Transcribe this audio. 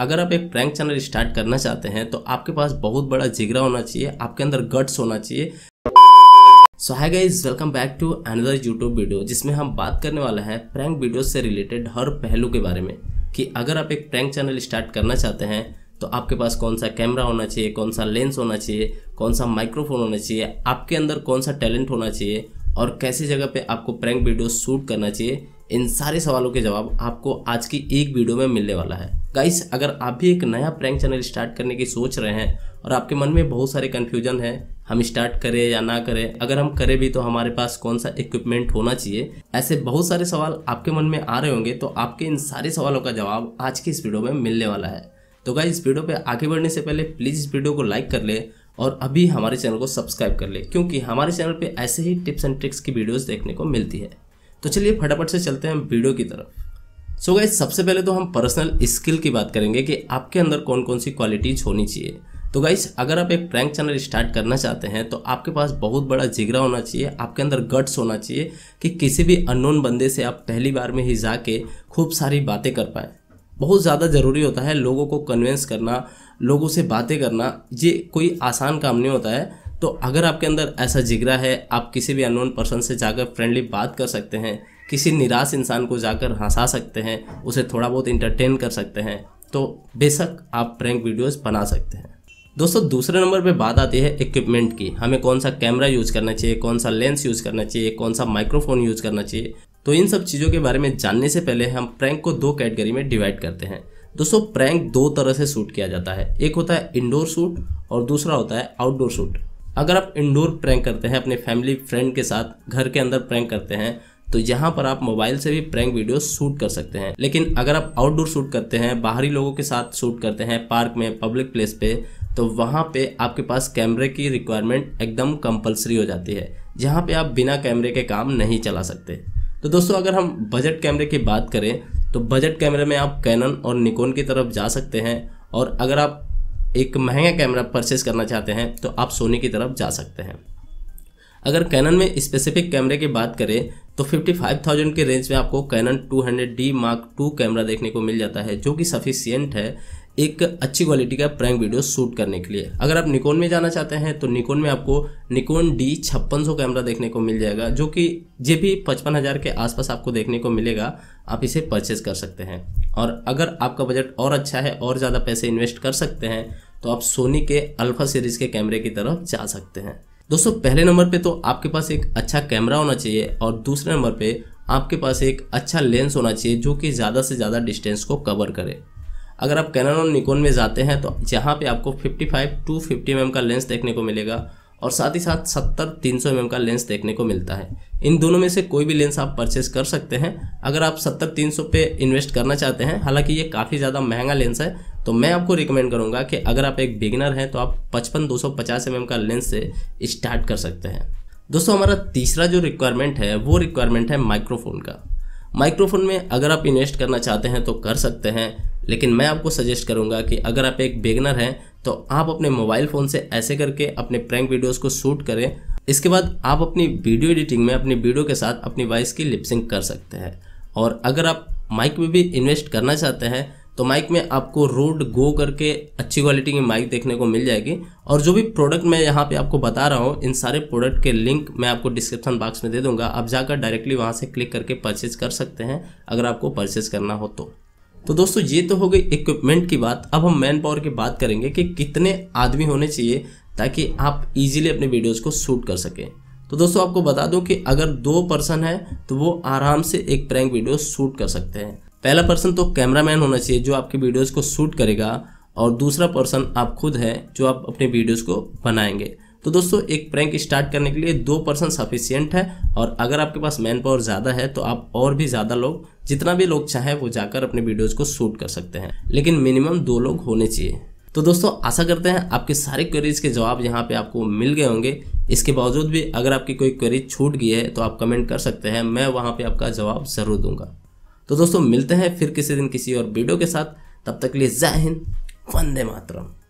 अगर आप एक प्रैंक चैनल स्टार्ट करना चाहते हैं तो आपके पास बहुत बड़ा जिगरा होना चाहिए आपके अंदर गट्स होना चाहिए so hi guys welcome back to another YouTube video जिसमें हम बात करने वाला है प्रैंक वीडियो से रिलेटेड हर पहलू के बारे में कि अगर आप एक प्रैंक चैनल स्टार्ट करना चाहते हैं तो आपके पास कौन सा कैमरा होना चाहिए कौन सा लेंस होना चाहिए कौन सा माइक्रोफोन होना चाहिए आपके अंदर कौन सा टैलेंट होना चाहिए और कैसी जगह पे आपको प्रैंक वीडियो शूट करना चाहिए इन सारे सवालों के जवाब आपको आज की एक वीडियो में मिलने वाला है गाइस अगर आप भी एक नया प्रैंक चैनल स्टार्ट करने की सोच रहे हैं और आपके मन में बहुत सारे कन्फ्यूजन है हम स्टार्ट करें या ना करें अगर हम करें भी तो हमारे पास कौन सा इक्विपमेंट होना चाहिए ऐसे बहुत सारे सवाल आपके मन में आ रहे होंगे तो आपके इन सारे सवालों का जवाब आज की इस वीडियो में मिलने वाला है तो गाइस इस वीडियो पे आगे बढ़ने से पहले प्लीज़ इस वीडियो को लाइक कर ले और अभी हमारे चैनल को सब्सक्राइब कर ले क्योंकि हमारे चैनल पे ऐसे ही टिप्स एंड ट्रिक्स की वीडियोस देखने को मिलती है तो चलिए फटाफट से चलते हैं हम वीडियो की तरफ सो so गाइज सबसे पहले तो हम पर्सनल स्किल की बात करेंगे कि आपके अंदर कौन कौन सी क्वालिटीज होनी चाहिए तो गाइज अगर आप एक प्रैंक चैनल स्टार्ट करना चाहते हैं तो आपके पास बहुत बड़ा जिगरा होना चाहिए आपके अंदर गट्स होना चाहिए कि किसी भी अननोन बंदे से आप पहली बार में ही जाके खूब सारी बातें कर पाए बहुत ज़्यादा ज़रूरी होता है लोगों को कन्वेंस करना लोगों से बातें करना ये कोई आसान काम नहीं होता है तो अगर आपके अंदर ऐसा जिगरा है आप किसी भी अननोन पर्सन से जाकर फ्रेंडली बात कर सकते हैं किसी निराश इंसान को जाकर हंसा सकते हैं उसे थोड़ा बहुत इंटरटेन कर सकते हैं तो बेशक आप प्रैंक वीडियोस बना सकते हैं दोस्तों दूसरे नंबर पे बात आती है इक्विपमेंट की हमें कौन सा कैमरा यूज करना चाहिए कौन सा लेंस यूज करना चाहिए कौन सा माइक्रोफोन यूज करना चाहिए तो इन सब चीज़ों के बारे में जानने से पहले हम प्रैंक को दो कैटेगरी में डिवाइड करते हैं दोस्तों प्रैंक दो तरह से शूट किया जाता है एक होता है इंडोर शूट और दूसरा होता है आउटडोर शूट अगर आप इंडोर प्रैंक करते हैं अपने फैमिली फ्रेंड के साथ घर के अंदर प्रैंक करते हैं तो यहाँ पर आप मोबाइल से भी प्रैंक वीडियो शूट कर सकते हैं लेकिन अगर आप आउटडोर शूट करते हैं बाहरी लोगों के साथ शूट करते हैं पार्क में पब्लिक प्लेस पे तो वहाँ पे आपके पास कैमरे की रिक्वायरमेंट एकदम कंपलसरी हो जाती है जहाँ पे आप बिना कैमरे के काम नहीं चला सकते तो दोस्तों अगर हम बजट कैमरे की बात करें तो बजट कैमरे में आप कैनन और निकोन की तरफ जा सकते हैं और अगर आप एक महंगा कैमरा परचेस करना चाहते हैं तो आप सोनी की तरफ जा सकते हैं अगर कैनन में स्पेसिफिक कैमरे की बात करें तो 55,000 के रेंज में आपको cannon 200D mark to camera देखने को मिल जाता है जो कि सफिशियंट है एक अच्छी क्वालिटी का प्रैंक वीडियो शूट करने के लिए अगर आप निकोन में जाना चाहते हैं तो निकोन में आपको निकोन डी छप्पन कैमरा देखने को मिल जाएगा जो कि जे भी पचपन हज़ार के आसपास आपको देखने को मिलेगा आप इसे परचेज कर सकते हैं और अगर आपका बजट और अच्छा है और ज़्यादा पैसे इन्वेस्ट कर सकते हैं तो आप सोनी के अल्फ़ा सीरीज़ के कैमरे की तरफ जा सकते हैं दोस्तों पहले नंबर पे तो आपके पास एक अच्छा कैमरा होना चाहिए और दूसरे नंबर पे आपके पास एक अच्छा लेंस होना चाहिए जो कि ज़्यादा से ज़्यादा डिस्टेंस को कवर करे अगर आप कैनन और निकोन में जाते हैं तो जहाँ पे आपको 55 टू फिफ्टी एम का लेंस देखने को मिलेगा और साथ ही साथ 70 300 सौ का लेंस देखने को मिलता है इन दोनों में से कोई भी लेंस आप परचेस कर सकते हैं अगर आप सत्तर तीन सौ पे इन्वेस्ट करना चाहते हैं हालांकि ये काफ़ी ज़्यादा महंगा लेंस है तो मैं आपको रिकमेंड करूंगा कि अगर आप एक बिगिनर हैं तो आप पचपन दो सौ पचास एम का लेंस से स्टार्ट कर सकते हैं दोस्तों हमारा तीसरा जो रिक्वायरमेंट है वो रिक्वायरमेंट है माइक्रोफोन का माइक्रोफोन में अगर आप इन्वेस्ट करना चाहते हैं तो कर सकते हैं लेकिन मैं आपको सजेस्ट करूंगा कि अगर आप एक बिगनर हैं तो आप अपने मोबाइल फ़ोन से ऐसे करके अपने प्रैंक वीडियोस को शूट करें इसके बाद आप अपनी वीडियो एडिटिंग में अपनी वीडियो के साथ अपनी वॉइस की लिपसिंग कर सकते हैं और अगर आप माइक में भी इन्वेस्ट करना चाहते हैं तो माइक में आपको रोड गो करके अच्छी क्वालिटी की माइक देखने को मिल जाएगी और जो भी प्रोडक्ट मैं यहाँ पे आपको बता रहा हूँ इन सारे प्रोडक्ट के लिंक मैं आपको डिस्क्रिप्शन बॉक्स में दे दूंगा आप जाकर डायरेक्टली वहाँ से क्लिक करके परचेज कर सकते हैं अगर आपको परचेज करना हो तो तो दोस्तों ये तो हो गई इक्विपमेंट की बात अब हम मैन पावर की बात करेंगे कि कितने आदमी होने चाहिए ताकि आप इजीली अपने वीडियोस को शूट कर सकें तो दोस्तों आपको बता दूं कि अगर दो पर्सन है तो वो आराम से एक प्रैंक वीडियो शूट कर सकते हैं पहला पर्सन तो कैमरामैन होना चाहिए जो आपके वीडियोस को शूट करेगा और दूसरा पर्सन आप खुद हैं जो आप अपने वीडियोस को बनाएंगे तो दोस्तों एक प्रैंक स्टार्ट करने के लिए दो पर्सन सफिशियंट है और अगर आपके पास मैन पावर ज़्यादा है तो आप और भी ज़्यादा लोग जितना भी लोग चाहें वो जाकर अपने वीडियोज़ को शूट कर सकते हैं लेकिन मिनिमम दो लोग होने चाहिए तो दोस्तों आशा करते हैं आपके सारे क्वेरीज के जवाब यहाँ पे आपको मिल गए होंगे इसके बावजूद भी अगर आपकी कोई क्वेरी छूट गई है तो आप कमेंट कर सकते हैं मैं वहाँ पर आपका जवाब ज़रूर दूंगा तो दोस्तों मिलते हैं फिर किसी दिन किसी और वीडियो के साथ तब तक के लिए जय हिंद वंदे मातरम